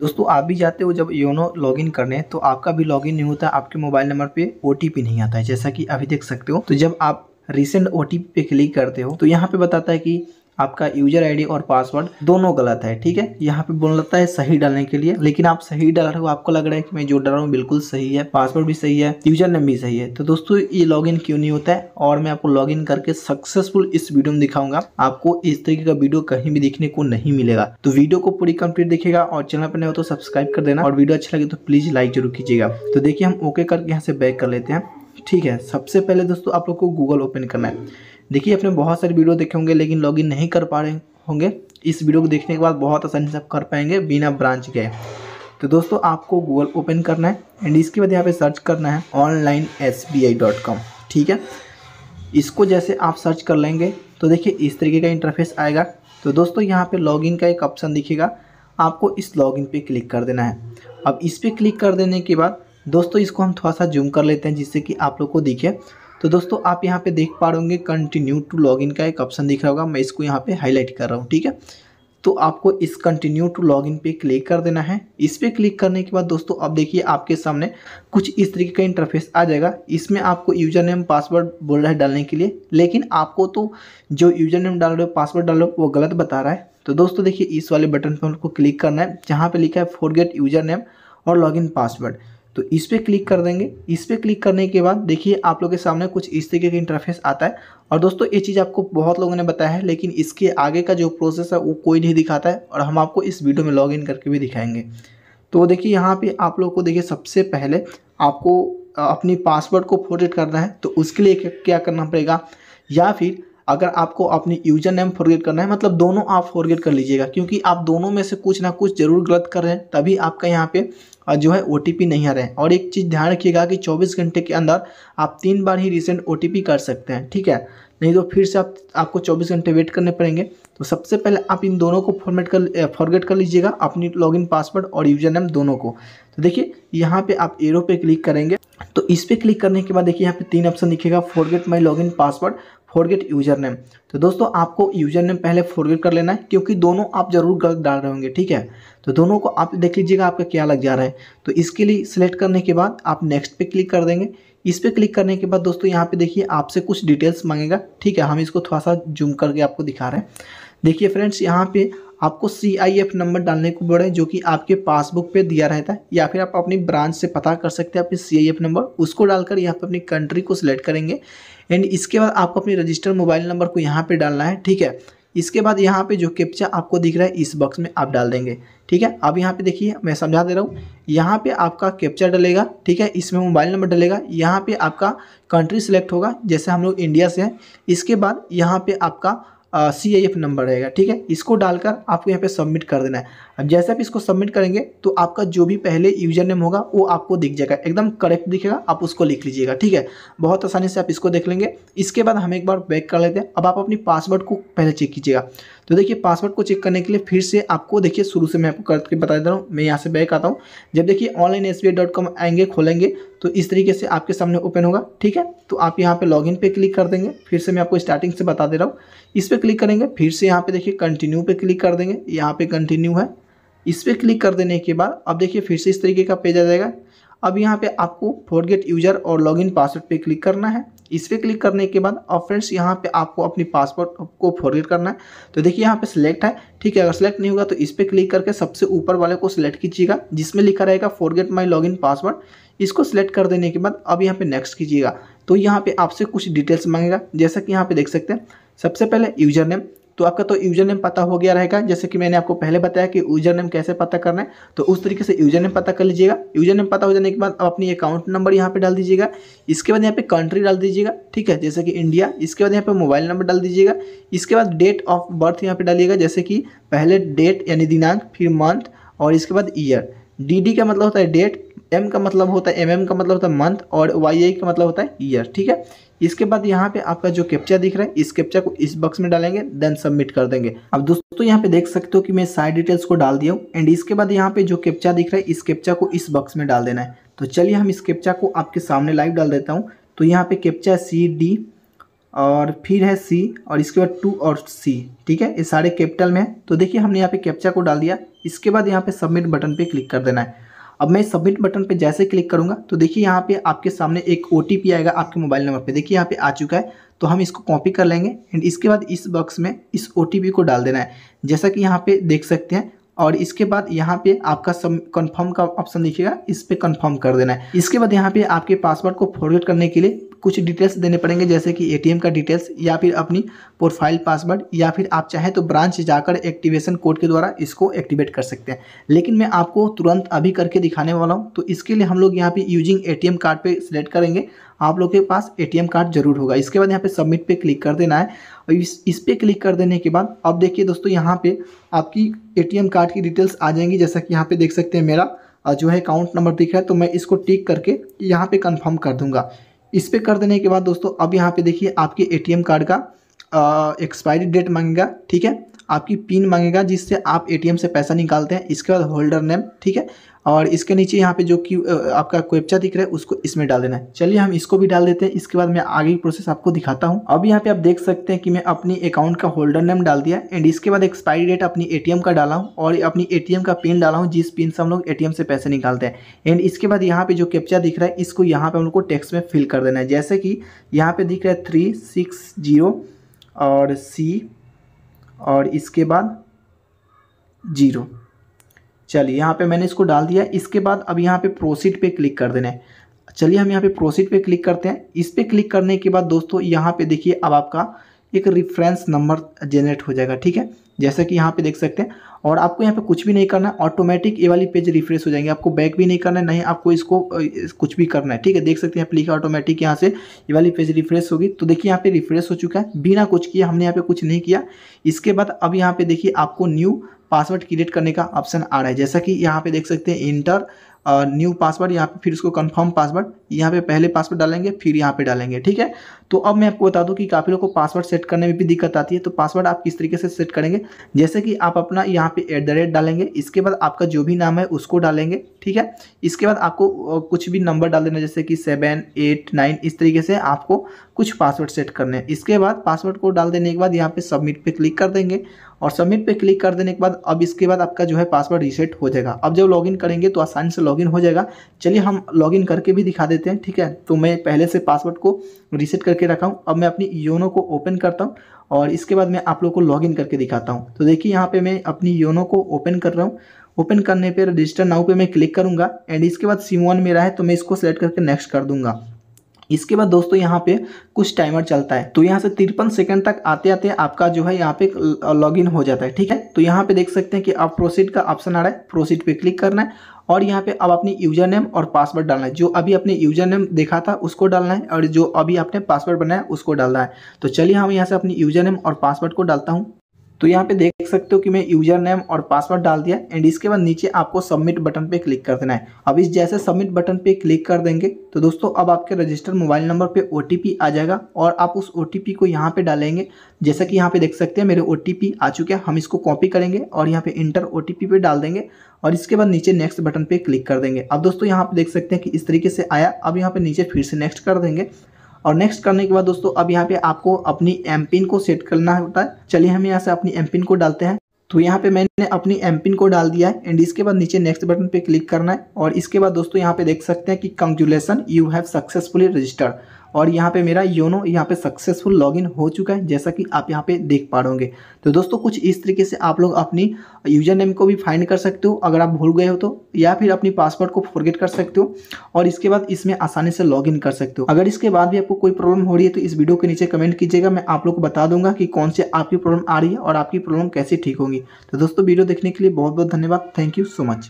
दोस्तों आप भी जाते हो जब योनो लॉगिन करने तो आपका भी लॉगिन नहीं होता आपके मोबाइल नंबर पे ओ नहीं आता है जैसा कि अभी देख सकते हो तो जब आप रिसेंट ओ पे क्लिक करते हो तो यहाँ पे बताता है कि आपका यूजर आईडी और पासवर्ड दोनों गलत है ठीक है यहाँ पे बोल रहा है सही डालने के लिए लेकिन आप सही डाल रहे हो आपको लग रहा है कि मैं जो डाल रहा हूँ बिल्कुल सही है पासवर्ड भी सही है यूजर नेम भी सही है तो दोस्तों ये लॉग क्यों नहीं होता है और मैं आपको लॉग करके सक्सेसफुल इस वीडियो में दिखाऊंगा आपको इस तरीके का वीडियो कहीं भी देखने को नहीं मिलेगा तो वीडियो को पूरी कंप्लीट देखेगा और चैनल पर नहीं हो तो सब्सक्राइब कर देना और वीडियो अच्छा लगे तो प्लीज लाइक जरूर कीजिएगा तो देखिए हम ओके करके यहाँ से बैक कर लेते हैं ठीक है सबसे पहले दोस्तों आप लोग को गूगल ओपन करना है देखिए आपने बहुत सारे वीडियो देखे होंगे लेकिन लॉगिन नहीं कर पा रहे होंगे इस वीडियो को देखने के बाद बहुत आसानी से आप कर पाएंगे बिना ब्रांच गए तो दोस्तों आपको गूगल ओपन करना है एंड इसके बाद यहाँ पे सर्च करना है online S B I dot com ठीक है इसको जैसे आप सर्च कर लेंगे तो देखिए इस तरीके का इंटरफेस आएगा तो दोस्तों यहाँ पे लॉगिन का एक ऑप्शन दिखेगा आपको इस लॉगिन पे क्लिक कर देना है अब इस पर क्लिक कर देने के बाद दोस्तों इसको हम थोड़ा सा जूम कर लेते हैं जिससे कि आप लोग को दिखे तो दोस्तों आप यहाँ पे देख पा रहे कंटिन्यू टू लॉगिन का एक ऑप्शन दिख रहा होगा मैं इसको यहाँ पे हाईलाइट कर रहा हूँ ठीक है तो आपको इस कंटिन्यू टू लॉगिन पे क्लिक कर देना है इस पर क्लिक करने के बाद दोस्तों अब आप देखिए आपके सामने कुछ इस तरीके का इंटरफेस आ जाएगा इसमें आपको यूजर नेम पासवर्ड बोल रहा है डालने के लिए लेकिन आपको तो जो यूजर नेम डाल रहे हो पासवर्ड डाल रहे हो वो गलत बता रहा है तो दोस्तों देखिए इस वाले बटन पर हमको क्लिक करना है जहाँ पर लिखा है फोर यूजर नेम और लॉग पासवर्ड तो इस पर क्लिक कर देंगे इस पर क्लिक करने के बाद देखिए आप लोग के सामने कुछ इस तरीके का इंटरफेस आता है और दोस्तों ये चीज़ आपको बहुत लोगों ने बताया है लेकिन इसके आगे का जो प्रोसेस है वो कोई नहीं दिखाता है और हम आपको इस वीडियो में लॉग इन करके भी दिखाएंगे तो देखिए यहाँ पर आप लोग को देखिए सबसे पहले आपको अपनी पासवर्ड को फोर्जेट करना है तो उसके लिए क्या करना पड़ेगा या फिर अगर आपको अपनी यूजर नेम फॉरगेट करना है मतलब दोनों आप फॉरगेट कर लीजिएगा क्योंकि आप दोनों में से कुछ ना कुछ जरूर गलत कर रहे हैं तभी आपका यहाँ पे जो है ओ नहीं आ रहे हैं और एक चीज़ ध्यान रखिएगा कि 24 घंटे के अंदर आप तीन बार ही रिसेंट ओ कर सकते हैं ठीक है नहीं तो फिर से आप आपको 24 घंटे वेट करने पड़ेंगे तो सबसे पहले आप इन दोनों को फॉर्मेट कर फॉरगेट कर लीजिएगा अपनी लॉगिन पासवर्ड और यूजर नेम दोनों को तो देखिए यहाँ पे आप एरो पे क्लिक करेंगे तो इस पर क्लिक करने के बाद देखिए यहाँ पे तीन ऑप्शन दिखेगा forget my login password forget user name तो दोस्तों आपको यूजर नेम पहले फॉरगेट कर लेना है क्योंकि दोनों आप जरूर गलत डाल रहे होंगे ठीक है तो दोनों को आप देख लीजिएगा आपका क्या लग जा रहा है तो इसके लिए सिलेक्ट करने के बाद आप नेक्स्ट पे क्लिक कर देंगे इस पर क्लिक करने के बाद दोस्तों यहाँ पे देखिए आपसे कुछ डिटेल्स मांगेगा ठीक है हम इसको थोड़ा सा जूम करके आपको दिखा रहे हैं देखिए फ्रेंड्स यहाँ पे आपको सी आई एफ नंबर डालने को बोल जो कि आपके पासबुक पे दिया रहता है या फिर आप अपनी ब्रांच से पता कर सकते हैं अपने सी आई एफ नंबर उसको डालकर यहाँ पर अपनी कंट्री को सिलेक्ट करेंगे एंड इसके बाद आपको अपनी रजिस्टर मोबाइल नंबर को यहाँ पर डालना है ठीक है इसके बाद यहाँ पे जो कैप्चा आपको दिख रहा है इस बॉक्स में आप डाल देंगे ठीक है अब यहाँ पे देखिए मैं समझा दे रहा हूँ यहाँ पे आपका कैप्चा डलेगा ठीक है इसमें मोबाइल नंबर डलेगा यहाँ पे आपका कंट्री सिलेक्ट होगा जैसे हम लोग इंडिया से हैं इसके बाद यहाँ पे आपका सी आई एफ नंबर रहेगा ठीक है इसको डालकर आपको यहाँ पे सबमिट कर देना है अब जैसे आप इसको सबमिट करेंगे तो आपका जो भी पहले यूजर नेम होगा वो आपको दिख जाएगा एकदम करेक्ट दिखेगा आप उसको लिख लीजिएगा ठीक है बहुत आसानी से आप इसको देख लेंगे इसके बाद हम एक बार बैक कर लेते हैं अब आप अपनी पासवर्ड को पहले चेक कीजिएगा तो देखिए पासवर्ड को चेक करने के लिए फिर से आपको देखिए शुरू से मैं आपको करके बता दे रहा हूँ मैं यहाँ से बैक आता हूँ जब देखिए ऑनलाइन एस आएंगे खोलेंगे तो इस तरीके से आपके सामने ओपन होगा ठीक है तो आप यहाँ पर लॉग इन क्लिक कर देंगे फिर से मैं आपको स्टार्टिंग से बता दे रहा हूँ इस पर क्लिक करेंगे फिर से यहाँ पर देखिए कंटिन्यू पर क्लिक कर देंगे यहाँ पर कंटिन्यू है इस पर क्लिक कर देने के बाद अब देखिए फिर से इस तरीके का पेज आ जाएगा अब यहाँ पे आपको फोरगेट यूजर और लॉगिन पासवर्ड पे क्लिक करना है इस पर क्लिक करने के बाद अब फ्रेंड्स यहाँ पे आपको अपनी पासवर्ड को फॉरगेट करना है तो देखिए यहाँ पे सिलेक्ट है ठीक है अगर सिलेक्ट नहीं होगा तो इस पर क्लिक करके सबसे ऊपर वाले को सिलेक्ट कीजिएगा जिसमें लिखा रहेगा फॉरगेट माई लॉगिन पासवर्ड इसको सिलेक्ट कर देने के बाद अब यहाँ पे नेक्स्ट कीजिएगा तो यहाँ पे आपसे कुछ डिटेल्स मांगेगा जैसा कि यहाँ पे देख सकते हैं सबसे पहले यूजर नेम तो आपका तो यूजर नेम पता हो गया रहेगा जैसे कि मैंने आपको पहले बताया कि यूजर नेम कैसे पता करना है तो उस तरीके से यूजर नेम पता कर लीजिएगा यूजर नेम पता हो जाने के बाद आप अपनी अकाउंट नंबर यहाँ पे डाल दीजिएगा इसके बाद यहाँ पे कंट्री डाल दीजिएगा ठीक है जैसे कि इंडिया इसके बाद यहाँ पर मोबाइल नंबर डाल दीजिएगा इसके बाद डेट ऑफ बर्थ यहाँ पर डालिएगा जैसे कि पहले डेट यानी दिनांक फिर मंथ और इसके बाद ईयर डी का मतलब होता है डेट एम का मतलब होता है एम का मतलब होता है मंथ और वाई का मतलब होता है ईयर ठीक है इसके बाद यहाँ पे आपका जो कैप्चा दिख रहा है इस कैप्चा को इस बॉक्स में डालेंगे देन सबमिट कर देंगे अब दोस्तों यहाँ पे देख सकते हो कि मैं सारी डिटेल्स को डाल दिया हूँ एंड इसके बाद यहाँ पे जो कैप्चा दिख रहा है इस कैप्चा को इस बॉक्स में डाल देना है तो चलिए हम इस कैप्चा को आपके सामने लाइव डाल देता हूँ तो यहाँ पे कैप्चा सी डी और फिर है सी और इसके बाद टू और सी ठीक है ये सारे कैपिटल में है तो देखिए हमने यहाँ पे कैप्चा को डाल दिया इसके बाद यहाँ पे सबमिट बटन पे क्लिक कर देना है अब मैं सबमिट बटन पर जैसे क्लिक करूँगा तो देखिए यहाँ पर आपके सामने एक ओ आएगा आपके मोबाइल नंबर पर देखिए यहाँ पर आ चुका है तो हम इसको कॉपी कर लेंगे एंड इसके बाद इस बॉक्स में इस ओ को डाल देना है जैसा कि यहाँ पे देख सकते हैं और इसके बाद यहाँ पे आपका सब कन्फर्म का ऑप्शन दिखेगा इस पर कन्फर्म कर देना है इसके बाद यहाँ पे आपके पासवर्ड को फॉरवर्ड करने के लिए कुछ डिटेल्स देने पड़ेंगे जैसे कि एटीएम का डिटेल्स या फिर अपनी प्रोफाइल पासवर्ड या फिर आप चाहें तो ब्रांच जाकर एक्टिवेशन कोड के द्वारा इसको एक्टिवेट कर सकते हैं लेकिन मैं आपको तुरंत अभी करके दिखाने वाला हूँ तो इसके लिए हम लोग यहाँ पर यूजिंग ए कार्ड पर सिलेक्ट करेंगे आप लोग के पास ए कार्ड जरूर होगा इसके बाद यहाँ पे सबमिट पर क्लिक कर देना है और इस पर क्लिक कर देने के बाद अब देखिए दोस्तों यहाँ पर आपकी ए कार्ड की डिटेल्स आ जाएंगी जैसा कि यहाँ पर देख सकते हैं मेरा जो है अकाउंट नंबर दिख रहा है तो मैं इसको टिक करके यहाँ पे कंफर्म कर दूंगा इस पर कर देने के बाद दोस्तों अब यहाँ पे देखिए आपके एटीएम कार्ड का एक्सपायरी डेट मांगेगा ठीक है आपकी पिन मांगेगा जिससे आप एटीएम से पैसा निकालते हैं इसके बाद होल्डर नेम ठीक है और इसके नीचे यहाँ पे जो कि आपका क्वेपचा दिख रहा है उसको इसमें डाल देना है चलिए हम इसको भी डाल देते हैं इसके बाद मैं आगे की प्रोसेस आपको दिखाता हूँ अब यहाँ पे आप देख सकते हैं कि मैं अपनी अकाउंट का होल्डर नेम डाल दिया एंड इसके बाद एक्सपायरी डेट अपनी ए का डाला हूँ और अपनी ए का पिन डाला हूँ जिस पिन से हम लोग ए से पैसे निकालते हैं एंड इसके बाद यहाँ पे जो कैप्चा दिख रहा है इसको यहाँ पे हम लोग को टैक्स में फिल कर देना है जैसे कि यहाँ पे दिख रहा है थ्री सिक्स जीरो और सी और इसके बाद जीरो चलिए यहाँ पे मैंने इसको डाल दिया इसके बाद अब यहाँ पे प्रोसीड पे क्लिक कर देना है चलिए हम यहाँ पे प्रोसीड पे क्लिक करते हैं इस पर क्लिक करने के बाद दोस्तों यहाँ पे देखिए अब आपका एक रिफ्रेंस नंबर जनरेट हो जाएगा ठीक है जैसा कि यहाँ पे देख सकते हैं और आपको यहाँ पे कुछ भी नहीं करना है ऑटोमेटिक ये वाली पेज रिफ्रेश हो जाएंगे आपको बैक भी नहीं करना है नहीं आपको इसको कुछ भी करना है ठीक है देख सकते हैं प्लीज ऑटोमेटिक यहाँ से ये वाली पेज रिफ्रेश होगी तो देखिए यहाँ पे रिफ्रेश हो चुका है बिना कुछ किया हमने यहाँ पे कुछ नहीं किया इसके बाद अब यहाँ पे देखिए आपको न्यू पासवर्ड क्रिएट करने का ऑप्शन आ रहा है जैसा कि यहाँ पे देख सकते हैं इंटर न्यू पासवर्ड यहाँ पे फिर उसको कंफर्म पासवर्ड यहाँ पे पहले पासवर्ड डालेंगे फिर यहाँ पे डालेंगे ठीक है तो अब मैं आपको बता दूँ कि काफ़ी लोगों को पासवर्ड सेट करने में भी दिक्कत आती है तो पासवर्ड आप किस तरीके से सेट करेंगे जैसे कि आप अपना यहाँ पे एट द रेट डालेंगे इसके बाद आपका जो भी नाम है उसको डालेंगे ठीक है इसके बाद आपको uh, कुछ भी नंबर डाल देना जैसे कि सेवन एट नाइन इस तरीके से आपको कुछ पासवर्ड सेट करने हैं इसके बाद पासवर्ड को डाल देने के बाद यहाँ पर सबमिट पर क्लिक कर देंगे और सबमिट पे क्लिक कर देने के बाद अब इसके बाद आपका जो है पासवर्ड रीसेट हो जाएगा अब जब लॉगिन करेंगे तो आसानी से लॉगिन हो जाएगा चलिए हम लॉगिन करके भी दिखा देते हैं ठीक है तो मैं पहले से पासवर्ड को रीसेट करके रखा हूँ अब मैं अपनी योनो को ओपन करता हूँ और इसके बाद मैं आप लोग को लॉगिन करके दिखाता हूँ तो देखिए यहाँ पर मैं अपनी योनो को ओपन कर रहा हूँ ओपन करने पर रजिस्टर नाउ पर मैं क्लिक करूँगा एंड इसके बाद सिम वन मेरा है तो मैं इसको सेलेक्ट करके नेक्स्ट कर दूँगा इसके बाद दोस्तों यहाँ पे कुछ टाइमर चलता है तो यहाँ से तिरपन सेकंड तक आते आते आपका जो है यहाँ पे लॉग इन हो जाता है ठीक है तो यहाँ पे देख सकते हैं कि अब प्रोसीड का ऑप्शन आ रहा है प्रोसीड पे क्लिक करना है और यहाँ पे अब अपनी यूजर नेम और पासवर्ड डालना है जो अभी अपने यूजर नेम देखा था उसको डालना है और जो अभी आपने पासवर्ड बनाया उसको डालना है तो चलिए हम यहाँ से अपनी यूजर नेम और पासवर्ड को डालता हूँ तो यहाँ पे देख सकते हो कि मैं यूजर नेम और पासवर्ड डाल दिया एंड इसके बाद नीचे आपको सबमिट बटन पे क्लिक कर देना है अब इस जैसे सबमिट बटन पे क्लिक कर देंगे तो दोस्तों अब आपके रजिस्टर मोबाइल नंबर पे ओ आ जाएगा और आप उस ओ को यहाँ पे डालेंगे जैसा कि यहाँ पे देख सकते हैं मेरे ओ आ चुके हैं हम इसको कॉपी करेंगे और यहाँ पे इंटर ओ टी डाल देंगे और इसके बाद नीचे नेक्स्ट बटन पे क्लिक कर देंगे अब दोस्तों यहाँ पे देख सकते हैं कि इस तरीके से आया अब यहाँ पे नीचे फिर से नेक्स्ट कर देंगे और नेक्स्ट करने के बाद दोस्तों अब यहाँ पे आपको अपनी एम पिन को सेट करना होता है चलिए हम यहाँ से अपनी एम पिन को डालते हैं तो यहाँ पे मैंने अपनी एम पिन को डाल दिया है एंड इसके बाद नीचे नेक्स्ट बटन पे क्लिक करना है और इसके बाद दोस्तों यहाँ पे देख सकते हैं कि congratulation you have successfully registered और यहाँ पे मेरा योनो यहाँ पे सक्सेसफुल लॉगिन हो चुका है जैसा कि आप यहाँ पे देख पा रहे तो दोस्तों कुछ इस तरीके से आप लोग अपनी यूजर नेम को भी फाइंड कर सकते हो अगर आप भूल गए हो तो या फिर अपनी पासवर्ड को फॉरगेट कर सकते हो और इसके बाद इसमें आसानी से लॉगिन कर सकते हो अगर इसके बाद भी आपको कोई प्रॉब्लम हो रही है तो इस वीडियो के नीचे कमेंट कीजिएगा मैं आप लोग को बता दूंगा कि कौन से आपकी प्रॉब्लम आ रही है और आपकी प्रॉब्लम कैसे ठीक होगी तो दोस्तों वीडियो देखने के लिए बहुत बहुत धन्यवाद थैंक यू सो मच